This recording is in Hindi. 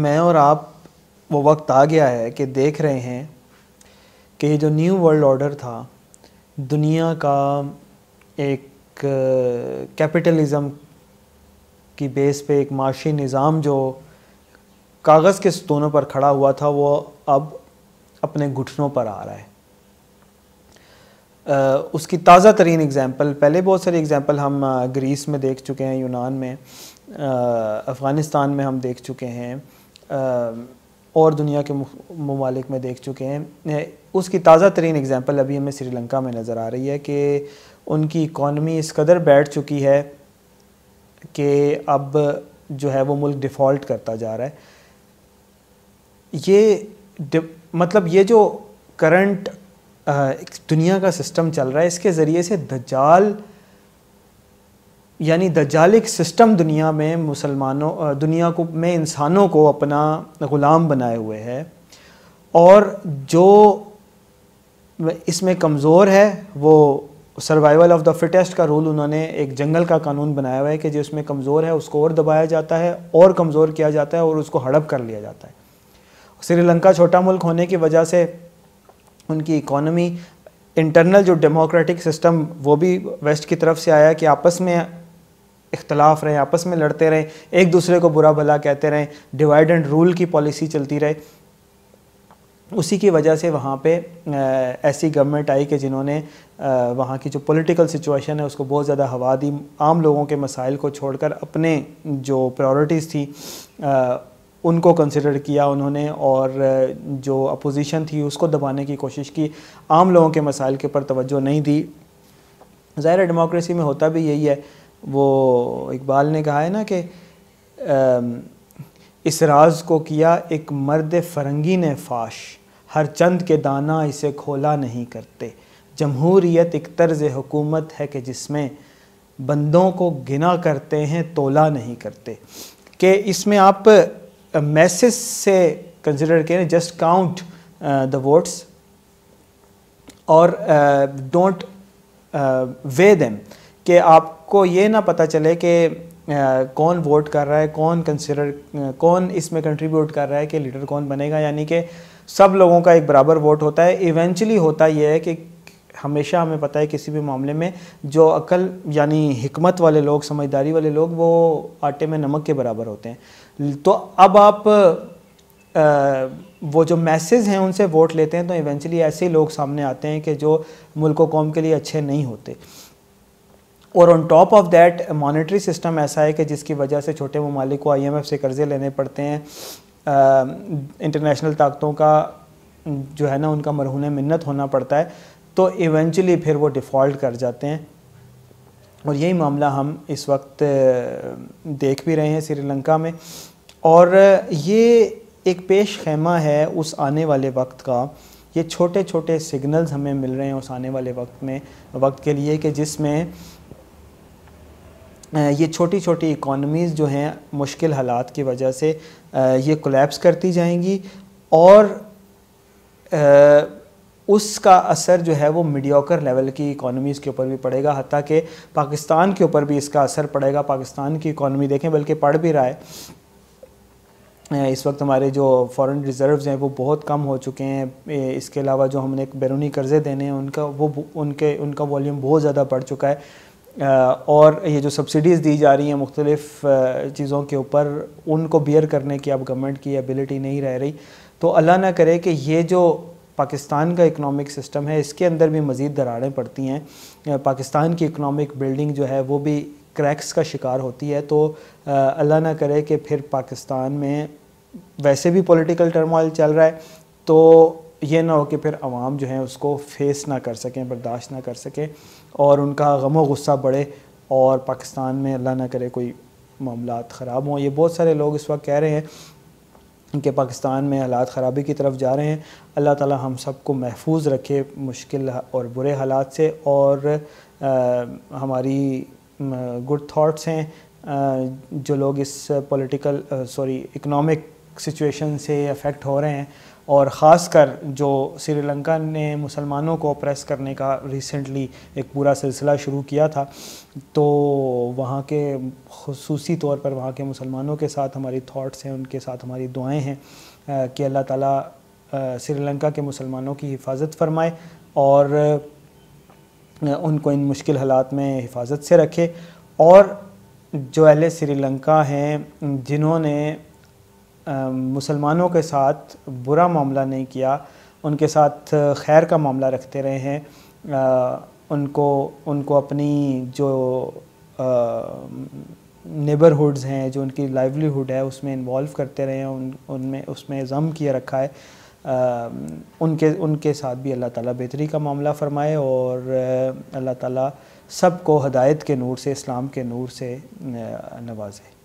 मैं और आप वो वक्त आ गया है कि देख रहे हैं कि ये जो न्यू वर्ल्ड ऑर्डर था दुनिया का एक कैपिटलिज्म की बेस पे एक माशी निज़ाम जो कागज़ के स्तूनों पर खड़ा हुआ था वो अब अपने घुटनों पर आ रहा है उसकी ताज़ा तरीन एग्ज़ाम्पल पहले बहुत सारी एग्ज़ाम्पल हम ग्रीस में देख चुके हैं यूनान में अफ़गानिस्तान में हम देख चुके हैं और दुनिया के ममालिक में देख चुके हैं उसकी ताज़ा तरीन एग्ज़ाम्पल अभी हमें श्रीलंका में नज़र आ रही है कि उनकी इकॉनमी इस कदर बैठ चुकी है कि अब जो है वो मुल्क डिफ़ॉल्ट करता जा रहा है ये मतलब ये जो करंट दुनिया का सिस्टम चल रहा है इसके ज़रिए से दजाल यानी दजालिक सिस्टम दुनिया में मुसलमानों दुनिया को में इंसानों को अपना ग़ुलाम बनाए हुए है और जो इसमें कमज़ोर है वो सर्वाइवल ऑफ द फिटेस्ट का रूल उन्होंने एक जंगल का कानून बनाया हुआ है कि जो इसमें कमज़ोर है उसको और दबाया जाता है और कमज़ोर किया जाता है और उसको हड़प कर लिया जाता है श्रीलंका छोटा मुल्क होने की वजह से उनकी इकोनॉमी इंटरनल जो डेमोक्रेटिक सिस्टम वो भी वेस्ट की तरफ से आया कि आपस में इख्तलाफ रहे आपस में लड़ते रहें एक दूसरे को बुरा भला कहते रहें डिवाइड एंड रूल की पॉलिसी चलती रहे उसी की वजह से वहाँ पे ऐसी गवर्नमेंट आई कि जिन्होंने वहाँ की जो पॉलिटिकल सिचुएशन है उसको बहुत ज़्यादा हवा दी आम लोगों के मसाइल को छोड़कर अपने जो प्रायोरिटीज़ थी उनको कंसिडर किया उन्होंने और जो अपोजिशन थी उसको दबाने की कोशिश की आम लोगों के मसाइल के ऊपर तोज्जो नहीं दी ज़ाहिर डेमोक्रेसी में होता भी यही है वो इकबाल ने कहा है ना कि इस राज को किया एक मर्द फरंगी ने फाश हर चंद के दाना इसे खोला नहीं करते जमहूरीत एक तर्ज हुकूमत है कि जिसमें बंदों को गिना करते हैं तोला नहीं करते कि इसमें आप मैसेज से कंसिडर करें जस्ट काउंट द वोट्स और डोंट वे देम कि आपको ये ना पता चले कि uh, कौन वोट कर रहा है कौन कंसिडर uh, कौन इसमें कंट्रीब्यूट कर रहा है कि लीडर कौन बनेगा यानी कि सब लोगों का एक बराबर वोट होता है इवेंचुअली होता यह है कि हमेशा हमें पता है किसी भी मामले में जो अकल यानी हमत वाले लोग समझदारी वाले लोग वो आटे में नमक के बराबर होते हैं तो अब आप आ, वो जो मैसेज हैं उनसे वोट लेते हैं तो इवेंचुअली ऐसे लोग सामने आते हैं कि जो मुल्क कौम के लिए अच्छे नहीं होते और on top of that monetary system ऐसा है कि जिसकी वजह से छोटे ममालिक को आईएमएफ से कर्ज़े लेने पड़ते हैं इंटरनेशनल ताकतों का जो है ना उनका मरहून मन्नत होना पड़ता है तो इवेंचुअली फिर वो डिफ़ॉल्ट कर जाते हैं और यही मामला हम इस वक्त देख भी रहे हैं श्रीलंका में और ये एक पेश खेमा है उस आने वाले वक्त का ये छोटे छोटे सिग्नल्स हमें मिल रहे हैं उस आने वाले वक्त में वक्त के लिए कि जिसमें ये छोटी छोटी इकॉनमीज़ जो हैं मुश्किल हालात की वजह से ये कोलेप्स करती जाएंगी और उसका असर जो है वो मीडियोकर लेवल की इकोनॉमीज़ के ऊपर भी पड़ेगा हती कि पाकिस्तान के ऊपर भी इसका असर पड़ेगा पाकिस्तान की इकोनॉमी देखें बल्कि पढ़ भी रहा है इस वक्त हमारे जो फॉरेन रिज़र्व्स हैं वो बहुत कम हो चुके हैं इसके अलावा जो हमने बैरूनी कर्ज़े देने हैं उनका वो उनके उनका वॉल्यूम बहुत ज़्यादा बढ़ चुका है और ये जो सब्सिडीज़ दी जा रही हैं मुख्तलिफ़ चीज़ों के ऊपर उनको बियर करने की अब गवर्नमेंट की एबिलिटी नहीं रह रही तो अल्लाह ना करे कि ये जो पाकिस्तान का इकनॉमिक सिस्टम है इसके अंदर भी मज़ीद दरारें पड़ती हैं पाकिस्तान की इकनॉमिक बिल्डिंग जो है वो भी क्रैक्स का शिकार होती है तो अल्लाह ना करे कि फिर पाकिस्तान में वैसे भी पॉलिटिकल टर्मोइल चल रहा है तो ये ना हो कि फिर आवाम जो है उसको फेस ना कर सकें बर्दाश्त ना कर सकें और उनका गम गुस्सा बढ़े और पाकिस्तान में अल्लाह ना करे कोई मामला ख़राब हों ये बहुत सारे लोग इस वक्त कह रहे हैं कि पाकिस्तान में हालात ख़राबी की तरफ जा रहे हैं अल्लाह ताला हम सबको महफूज रखे मुश्किल और बुरे हालात से और आ, हमारी गुड थाट्स हैं आ, जो लोग इस पॉलिटिकल सॉरी इकनॉमिक सिचुएशन से अफेक्ट हो रहे हैं और ख़ासकर जो श्रीलंका ने मुसलमानों को प्रेस करने का रिसेंटली एक पूरा सिलसिला शुरू किया था तो वहाँ के खसूस तौर पर वहाँ के मुसलमानों के साथ हमारी थाट्स हैं उनके साथ हमारी दुआएं हैं कि अल्लाह ताला श्रीलंका के मुसलमानों की हिफाजत फरमाए और उनको इन मुश्किल हालात में हिफाजत से रखे और जो अहले श्रीलंका हैं जिन्होंने मुसलमानों के साथ बुरा मामला नहीं किया उनके साथ खैर का मामला रखते रहे हैं उनको उनको अपनी जो नेबरहुड्स हैं जो उनकी लाइवलीहुड है उसमें इन्वॉल्व करते रहे हैं उन उनमें उसमें ज़म किया रखा है आ, उनके उनके साथ भी अल्लाह ताला बेहतरी का मामला फरमाए और अल्लाह ताला सबको हदायत के नूर से इस्लाम के नूर से नवाजे